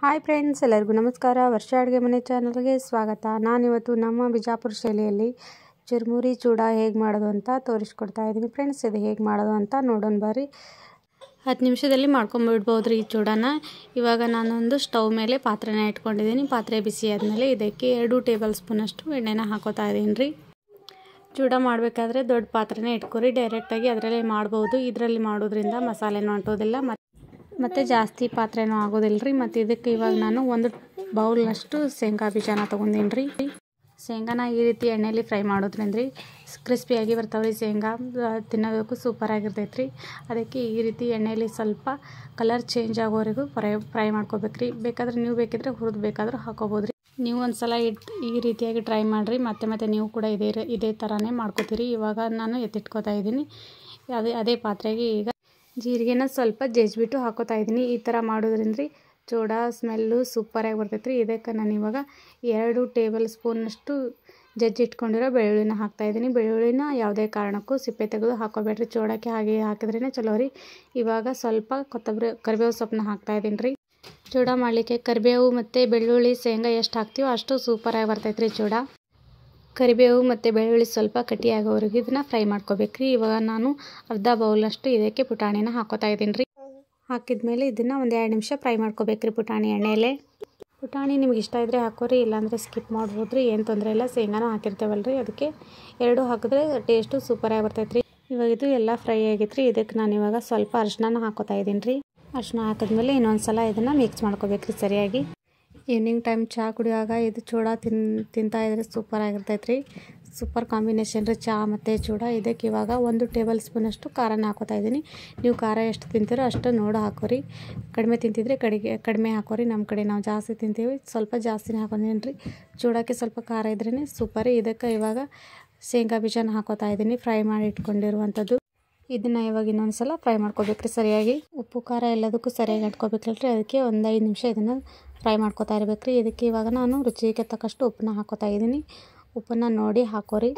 hi friends ಎಲ್ಲರಿಗೂ ನಮಸ್ಕಾರ ವರ್ಷ ಅಡುಗೆ ಮನೆ ಚಾನಲ್ಗೆ ಸ್ವಾಗತ ನಾನಿವತ್ತು ನಮ್ಮ ಬಿಜಾಪುರ ಶೈಲಿಯಲ್ಲಿ ಚುರ್ಮುರಿ ಚೂಡ ಹೇಗೆ ಮಾಡೋದು ಅಂತ ತೋರಿಸ್ಕೊಡ್ತಾ ಇದ್ದೀನಿ ಫ್ರೆಂಡ್ಸ್ ಇದು ಹೇಗೆ ಮಾಡೋದು ಅಂತ ನೋಡೋಣ ಬರ್ರಿ ಹತ್ತು ನಿಮಿಷದಲ್ಲಿ ಮಾಡ್ಕೊಂಬಿಡ್ಬೋದು ರೀ ಈ ಚೂಡನ ಇವಾಗ ನಾನೊಂದು ಸ್ಟವ್ ಮೇಲೆ ಪಾತ್ರೆನ ಇಟ್ಕೊಂಡಿದ್ದೀನಿ ಪಾತ್ರೆ ಬಿಸಿ ಆದಮೇಲೆ ಇದಕ್ಕೆ ಎರಡು ಟೇಬಲ್ ಸ್ಪೂನಷ್ಟು ಎಣ್ಣೆನ ಹಾಕೋತಾ ಇದ್ದೀನಿ ರೀ ಚೂಡ ಮಾಡಬೇಕಾದ್ರೆ ದೊಡ್ಡ ಪಾತ್ರೆನೇ ಇಟ್ಕೊರಿ ಡೈರೆಕ್ಟಾಗಿ ಅದರಲ್ಲೇ ಮಾಡ್ಬೋದು ಇದರಲ್ಲಿ ಮಾಡೋದ್ರಿಂದ ಮಸಾಲೆನೂ ಅಂಟೋದಿಲ್ಲ ಮತ್ತು ಜಾಸ್ತಿ ಪಾತ್ರೆನೂ ಆಗೋದಿಲ್ಲ ರೀ ಮತ್ತು ಇದಕ್ಕೆ ಇವಾಗ ನಾನು ಒಂದು ಬೌಲ್ನಷ್ಟು ಶೇಂಗಾ ಬೀಜನ ತೊಗೊಂಡೀನಿ ರೀ ಶೇಂಗಾನ ಈ ರೀತಿ ಎಣ್ಣೆಯಲ್ಲಿ ಫ್ರೈ ಮಾಡೋದ್ರಿಂದ ರೀ ಕ್ರಿಸ್ಪಿಯಾಗಿ ಬರ್ತಾವೆ ರೀ ಶೇಂಗಾ ತಿನ್ನೋದಕ್ಕೂ ಸೂಪರಾಗಿರ್ತೈತೆ ರೀ ಅದಕ್ಕೆ ಈ ರೀತಿ ಎಣ್ಣೆಯಲ್ಲಿ ಸ್ವಲ್ಪ ಕಲರ್ ಚೇಂಜ್ ಆಗೋವರೆಗೂ ಫ್ರೈ ಫ್ರೈ ಮಾಡ್ಕೋಬೇಕು ರೀ ಬೇಕಾದ್ರೆ ನೀವು ಬೇಕಿದ್ರೆ ಹುರಿದು ಬೇಕಾದ್ರೂ ಹಾಕೋಬೋದು ರೀ ನೀವು ಒಂದು ಸಲ ಈ ರೀತಿಯಾಗಿ ಟ್ರೈ ಮಾಡಿರಿ ಮತ್ತೆ ಮತ್ತೆ ನೀವು ಕೂಡ ಇದೇ ಇದೇ ಥರನೇ ಮಾಡ್ಕೋತೀರಿ ಇವಾಗ ನಾನು ಎತ್ತಿಟ್ಕೋತಾ ಇದ್ದೀನಿ ಅದೇ ಅದೇ ಪಾತ್ರೆಗೆ ಈಗ ಜೀರಿಗೆನ ಸ್ವಲ್ಪ ಜಜ್ಜಿಬಿಟ್ಟು ಹಾಕೋತಾ ಇದ್ದೀನಿ ಈ ಥರ ಮಾಡೋದ್ರಿಂದ ರೀ ಚೋಡ ಸ್ಮೆಲ್ಲು ಸೂಪರಾಗಿ ಬರ್ತೈತೆ ರೀ ಇದಕ್ಕೆ ನಾನು ಇವಾಗ ಎರಡು ಟೇಬಲ್ ಸ್ಪೂನಷ್ಟು ಜಜ್ಜಿಟ್ಕೊಂಡಿರೋ ಬೆಳ್ಳುಳ್ಳಿನ ಹಾಕ್ತಾಯಿದ್ದೀನಿ ಬೆಳ್ಳುಳ್ಳಿನ ಯಾವುದೇ ಕಾರಣಕ್ಕೂ ಸಿಪ್ಪೆ ತೆಗೆದು ಹಾಕೋಬೇಡ್ರಿ ಚೋಡಕ್ಕೆ ಹಾಗೆ ಹಾಕಿದ್ರೇ ಚಲೋ ರೀ ಇವಾಗ ಸ್ವಲ್ಪ ಕೊತ್ತಂಬರಿ ಕರಿಬೇವು ಸೊಪ್ಪನ್ನ ಇದ್ದೀನಿ ರೀ ಚೂಡ ಮಾಡಲಿಕ್ಕೆ ಕರಿಬೇವು ಮತ್ತು ಬೆಳ್ಳುಳ್ಳಿ ಶೇಂಗಾ ಎಷ್ಟು ಹಾಕ್ತೀವೋ ಅಷ್ಟು ಸೂಪರಾಗಿ ಬರ್ತೈತೆ ರೀ ಚೂಡ ಕರಿಬೇವು ಮತ್ತು ಬೆಳ್ಳುಳ್ಳಿ ಸ್ವಲ್ಪ ಕಟ್ಟಿಯಾಗೋವರೆಗೂ ಇದನ್ನು ಫ್ರೈ ಮಾಡ್ಕೋಬೇಕು ರೀ ಇವಾಗ ನಾನು ಅರ್ಧ ಅಷ್ಟು ಇದಕ್ಕೆ ಪುಟಾಣಿನ ಹಾಕೋತಾ ಇದ್ದೀನಿ ರೀ ಹಾಕಿದ್ಮೇಲೆ ಇದನ್ನು ಒಂದು ಎರಡು ನಿಮಿಷ ಫ್ರೈ ಮಾಡ್ಕೋಬೇಕ್ರಿ ಪುಟಾಣಿ ಎಣ್ಣೆಲೆ ಪುಟಾಣಿ ನಿಮ್ಗೆ ಇಷ್ಟ ಇದ್ದರೆ ಹಾಕೋರಿ ಇಲ್ಲಾಂದರೆ ಸ್ಕಿಪ್ ಮಾಡ್ಬೋದು ರೀ ಏನು ತೊಂದರೆ ಇಲ್ಲ ಶೇಂಗಾನೂ ಹಾಕಿರ್ತೇವಲ್ಲ ರೀ ಅದಕ್ಕೆ ಎರಡು ಹಾಕಿದ್ರೆ ಟೇಸ್ಟು ಸೂಪರಾಗಿ ಬರ್ತೈತೆ ರೀ ಇವಾಗ ಇದು ಎಲ್ಲ ಫ್ರೈ ಆಗೈತೆ ರೀ ಇದಕ್ಕೆ ನಾನು ಇವಾಗ ಸ್ವಲ್ಪ ಅರ್ಶಿನ ಹಾಕೋತಾ ಇದ್ದೀನಿ ರೀ ಅರ್ಶಿನ ಹಾಕಿದ್ಮೇಲೆ ಇನ್ನೊಂದು ಸಲ ಇದನ್ನು ಮಿಕ್ಸ್ ಮಾಡ್ಕೋಬೇಕು ರೀ ಸರಿಯಾಗಿ ಈವ್ನಿಂಗ್ ಟೈಮ್ ಚಹಾ ಕುಡಿಯುವಾಗ ಇದು ಚೂಡ ತಿನ್ ತಿಂತಾಯಿದ್ರೆ ಸೂಪರ್ ಆಗಿರ್ತೈತೆ ರೀ ಸೂಪರ್ ಕಾಂಬಿನೇಷನ್ ರೀ ಚಹಾ ಮತ್ತು ಚೂಡ ಇದಕ್ಕೆ ಇವಾಗ ಒಂದು ಟೇಬಲ್ ಸ್ಪೂನಷ್ಟು ಖಾರನ ಹಾಕೋತಾ ಇದ್ದೀನಿ ನೀವು ಖಾರ ಎಷ್ಟು ತಿಂತೀರೋ ಅಷ್ಟು ನೋಡಿ ಹಾಕೋರಿ ಕಡಿಮೆ ತಿಂತಿದ್ರೆ ಕಡಿಗೆ ಕಡಿಮೆ ಹಾಕೋರಿ ನಮ್ಮ ಕಡೆ ನಾವು ಜಾಸ್ತಿ ತಿಂತೀವಿ ಸ್ವಲ್ಪ ಜಾಸ್ತಿನೇ ಹಾಕೊಂಡಿನಿ ರೀ ಚೂಡಕ್ಕೆ ಸ್ವಲ್ಪ ಖಾರ ಇದ್ರೇ ಸೂಪರ್ ಇದಕ್ಕೆ ಇವಾಗ ಶೇಂಗಾ ಬೀಜನ ಹಾಕೋತಾ ಇದ್ದೀನಿ ಫ್ರೈ ಮಾಡಿ ಇಟ್ಕೊಂಡಿರುವಂಥದ್ದು ಇದನ್ನು ಇವಾಗ ಇನ್ನೊಂದು ಸಲ ಫ್ರೈ ರೀ ಸರಿಯಾಗಿ ಉಪ್ಪು ಖಾರ ಎಲ್ಲದಕ್ಕೂ ಸರಿಯಾಗಿ ಇಟ್ಕೋಬೇಕಲ್ರಿ ಅದಕ್ಕೆ ಒಂದು ಐದು ನಿಮಿಷ ಇದನ್ನು ಫ್ರೈ ಮಾಡ್ಕೋತಾ ಇರಬೇಕ್ರಿ ಇದಕ್ಕೆ ಇವಾಗ ನಾನು ರುಚಿಗೆ ತಕ್ಕಷ್ಟು ಉಪ್ಪನ್ನ ಹಾಕೋತಾ ಇದ್ದೀನಿ ಉಪ್ಪನ್ನ ನೋಡಿ ಹಾಕೋರಿ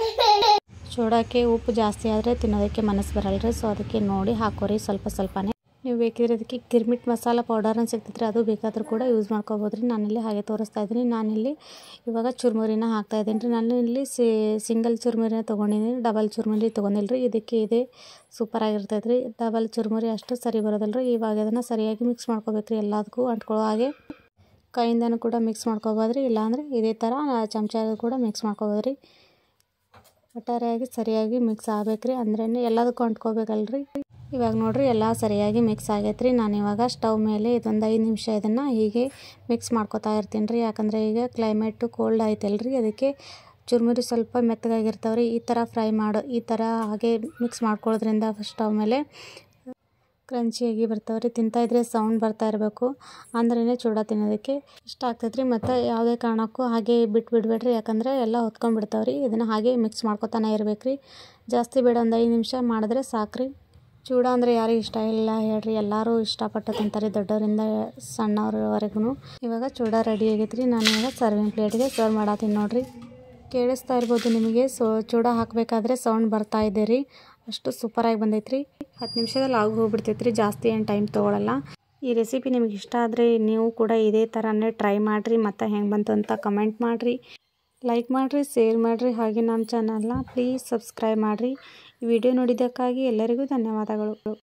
ಸೋಡಕ್ಕೆ ಉಪ್ಪು ಜಾಸ್ತಿ ಆದರೆ ತಿನ್ನೋದಕ್ಕೆ ಮನಸ್ಸು ಬರಲ್ರಿ ಸೊ ಅದಕ್ಕೆ ನೋಡಿ ಹಾಕೋರಿ ಸ್ವಲ್ಪ ಸ್ವಲ್ಪನೇ ನೀವು ಬೇಕಿದ್ರೆ ಅದಕ್ಕೆ ಕಿರ್ಮಿಟ್ ಮಸಾಲ ಪೌಡರನ್ನು ಸಿಗ್ತೈತ್ರಿ ಅದು ಬೇಕಾದರೂ ಕೂಡ ಯೂಸ್ ರೀ ನಾನಿಲ್ಲಿ ಹಾಗೆ ತೋರಿಸ್ತಾ ಇದ್ದೀನಿ ನಾನಿಲ್ಲಿ ಇವಾಗ ಚುರುಮುರಿನ ಹಾಕ್ತಾ ಇದ್ದೀನಿ ರೀ ನಾನು ಇಲ್ಲಿ ಸಿಂಗಲ್ ಚುರುಮುರಿನ ತೊಗೊಂಡಿದ್ದೀನಿ ಡಬಲ್ ಚುರುಮುರಿ ತೊಗೊಂಡಿಲ್ರಿ ಇದಕ್ಕೆ ಇದೇ ಸೂಪರ್ ಆಗಿರ್ತೈತ್ರಿ ರೀ ಡಬಲ್ ಚುರುಮುರಿ ಅಷ್ಟು ಸರಿ ಬರೋದಿಲ್ಲ ರೀ ಇವಾಗ ಅದನ್ನು ಸರಿಯಾಗಿ ಮಿಕ್ಸ್ ರೀ ಎಲ್ಲದಕ್ಕೂ ಅಂಟ್ಕೊಳ್ಳೋ ಹಾಗೆ ಕೈಯಿಂದನೂ ಕೂಡ ಮಿಕ್ಸ್ ಮಾಡ್ಕೊಬೋದ್ರಿ ಇಲ್ಲಾಂದರೆ ಇದೇ ಥರ ಚಮಚ ಕೂಡ ಮಿಕ್ಸ್ ರೀ ಒಟ್ಟಾರೆಯಾಗಿ ಸರಿಯಾಗಿ ಮಿಕ್ಸ್ ರೀ ಅಂದ್ರೆ ಎಲ್ಲದಕ್ಕೂ ಅಂಟ್ಕೋಬೇಕಲ್ರಿ ಇವಾಗ ನೋಡಿರಿ ಎಲ್ಲ ಸರಿಯಾಗಿ ಮಿಕ್ಸ್ ಆಗೈತ್ರಿ ನಾನು ಇವಾಗ ಸ್ಟವ್ ಮೇಲೆ ಇದೊಂದು ಐದು ನಿಮಿಷ ಇದನ್ನು ಹೀಗೆ ಮಿಕ್ಸ್ ಮಾಡ್ಕೊತಾ ಇರ್ತೀನಿ ರೀ ಯಾಕಂದರೆ ಈಗ ಕ್ಲೈಮೇಟು ಕೋಲ್ಡ್ ಆಯ್ತಲ್ರಿ ಅದಕ್ಕೆ ಚುರುಮುರಿ ಸ್ವಲ್ಪ ಮೆತ್ತಗಾಗಿರ್ತಾವ್ರಿ ಈ ಥರ ಫ್ರೈ ಮಾಡೋ ಈ ಥರ ಹಾಗೆ ಮಿಕ್ಸ್ ಮಾಡ್ಕೊಳ್ಳೋದ್ರಿಂದ ಸ್ಟವ್ ಮೇಲೆ ಕ್ರಂಚಿಯಾಗಿ ಬರ್ತಾವೆ ರೀ ತಿಂತಾಯಿದ್ರೆ ಸೌಂಡ್ ಬರ್ತಾ ಇರಬೇಕು ಅಂದ್ರೇ ಚೂಡ ತಿನ್ನೋದಕ್ಕೆ ಇಷ್ಟ ಆಗ್ತೈತೆ ರೀ ಮತ್ತು ಯಾವುದೇ ಕಾರಣಕ್ಕೂ ಹಾಗೆ ಬಿಟ್ಟು ಬಿಡಬೇಡ್ರಿ ಯಾಕಂದರೆ ಎಲ್ಲ ಹೊತ್ಕೊಂಡ್ಬಿಡ್ತಾವೆ ರೀ ಇದನ್ನು ಹಾಗೆ ಮಿಕ್ಸ್ ಮಾಡ್ಕೊತಾನೆ ಇರಬೇಕು ರೀ ಜಾಸ್ತಿ ಬೇಡ ಒಂದು ಐದು ನಿಮಿಷ ಮಾಡಿದ್ರೆ ಸಾಕು ರೀ ಚೂಡ ಅಂದರೆ ಯಾರಿಗೆ ಇಷ್ಟ ಇಲ್ಲ ಹೇಳ್ರಿ ಎಲ್ಲರೂ ಇಷ್ಟಪಟ್ಟು ತಿಂತಾರೆ ದೊಡ್ಡವರಿಂದ ಸಣ್ಣವ್ರವರೆಗೂ ಇವಾಗ ಚೂಡ ರೆಡಿ ಆಗೈತೆ ರೀ ನಾನು ಇವಾಗ ಸರ್ವಿಂಗ್ ಪ್ಲೇಟ್ಗೆ ಸರ್ವ್ ಮಾಡತ್ತೀನಿ ನೋಡಿರಿ ಕೇಳಿಸ್ತಾ ಇರ್ಬೋದು ನಿಮಗೆ ಸೊ ಚೂಡ ಹಾಕಬೇಕಾದ್ರೆ ಸೌಂಡ್ ಬರ್ತಾ ಇದೆ ರೀ ಅಷ್ಟು ಸೂಪರಾಗಿ ಬಂದೈತ್ರಿ ಹತ್ತು ನಿಮಿಷದಲ್ಲಿ ಆಗಿ ಹೋಗ್ಬಿಡ್ತೈತ್ರಿ ಜಾಸ್ತಿ ಏನು ಟೈಮ್ ತೊಗೊಳಲ್ಲ ಈ ರೆಸಿಪಿ ನಿಮ್ಗೆ ಇಷ್ಟ ಆದರೆ ನೀವು ಕೂಡ ಇದೇ ಥರನೇ ಟ್ರೈ ಮಾಡಿರಿ ಮತ್ತು ಹೆಂಗೆ ಬಂತು ಅಂತ ಕಮೆಂಟ್ ಮಾಡಿರಿ ಲೈಕ್ ಮಾಡಿರಿ ಶೇರ್ ಮಾಡಿರಿ ಹಾಗೆ ನಮ್ಮ ಚಾನಲ್ನ ಪ್ಲೀಸ್ ಸಬ್ಸ್ಕ್ರೈಬ್ ಮಾಡಿರಿ ಈ ವಿಡಿಯೋ ನೋಡಿದ್ದಕ್ಕಾಗಿ ಎಲ್ಲರಿಗೂ ಧನ್ಯವಾದಗಳು